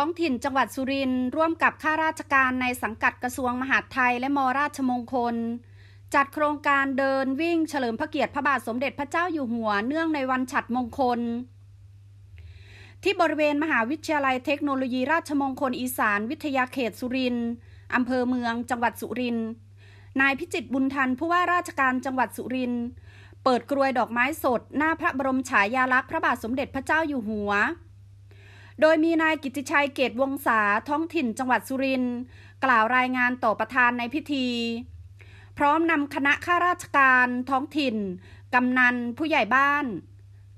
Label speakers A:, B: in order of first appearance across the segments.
A: ท้องถิ่นจังหวัดสุรินทร์ร่วมกับข้าราชการในสังกัดกระทรวงมหาดไทยและมราชมงคล จัดโครงการเดินวิ่งเฉลิมพระเกียรติพระบาทสมเด็จพระเจ้าอยู่หัวเนื่องในวันฉัตรมงคล ที่บริเวณมหาวิทยาลัยเทคโนโลยีราชมงคลอีสานวิทยาเขตสุรินทร์อำเภอเมืองจังหวัดสุรินทร์นายพิจิตบุญทันผู้ว่าราชการจังหวัดสุรินทร์เปิดกรวยดอกไม้สด หน้าพระบรมฉายาลักษณ์พระบาทสมเด็จพระเจ้าอยู่หัวโดยมีนายกิติชัยเกตวงศาท้องถิ่นจังหวัดสุรินทร์กล่าวรายงานต่อประธานในพิธี พร้อมนำคณะข้าราชการท้องถิ่น กำนันผู้ใหญ่บ้าน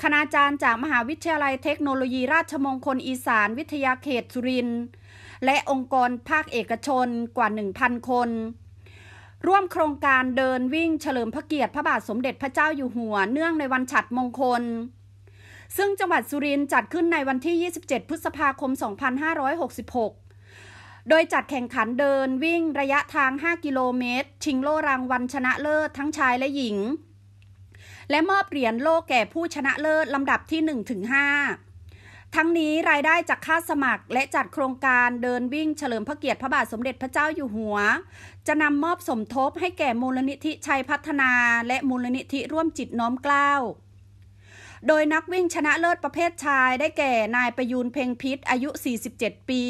A: คณาจารย์จากมหาวิทยาลัยเทคโนโลยีราชมงคลอีสานวิทยาเขตสุรินทร์และองค์กรภาคเอกชนกว่า 1,000 คน ร่วมโครงการเดินวิ่งเฉลิมพระเกียรติพระบาทสมเด็จพระเจ้าอยู่หัวเนื่องในวันฉัตรมงคลซึ่งจังหวัดสุรินทร์จัดขึ้นในวันที่ 27 พฤษภาคม 2566 โดยจัดแข่งขันเดินวิ่งระยะทาง 5กิโลเมตรชิงโล่รางวัลชนะเลิศทั้งชายและหญิง และมอบเหรียญโล่แก่ผู้ชนะเลิศลำดับที่ 1-5ถึงทั้งนี้รายได้จากค่าสมัครและจัดโครงการเดินวิ่งเฉลิมพระเกียรติพระบาทสมเด็จพระเจ้าอยู่หัว จะนำมอบสมทบให้แก่มูลนิธิชัยพัฒนาและมูลนิธิร่วมจิตน้อมเกล้าโดยนักวิ่งชนะเลิศประเภทชายได้แก่นาย ประยูนเพ่งพิษอายุ 47 ปี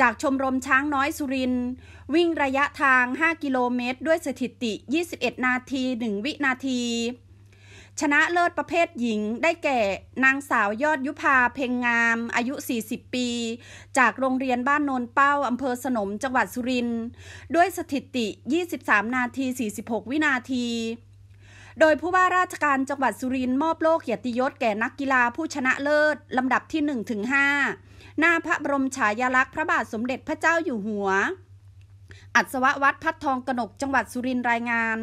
A: จากชมรมช้างน้อยสุรินวิ่งระยะทาง 5 กิโลเมตรด้วยสถิติ 21 นาที 1 วินาที ชนะเลิศประเภทหญิงได้แก่นางสาวยอดยุพาเพ่งงาม อายุ 40 ปี จากโรงเรียนบ้านโนนเป้าอำเภอสนมจังหวัดสุรินด้วยสถิติ 23 นาที 46 วินาทีโดยผู้ว่าราชการจังหวัดสุรินทร์มอบโล่เกียรติยศแก่นักกีฬาผู้ชนะเลิศ ลำดับที่1ถึง5หน้าพระบรมฉายาลักษณ์พระบาทสมเด็จพระเจ้าอยู่หัว อัศววัดพัดทองกนกจังหวัดสุรินทร์รายงาน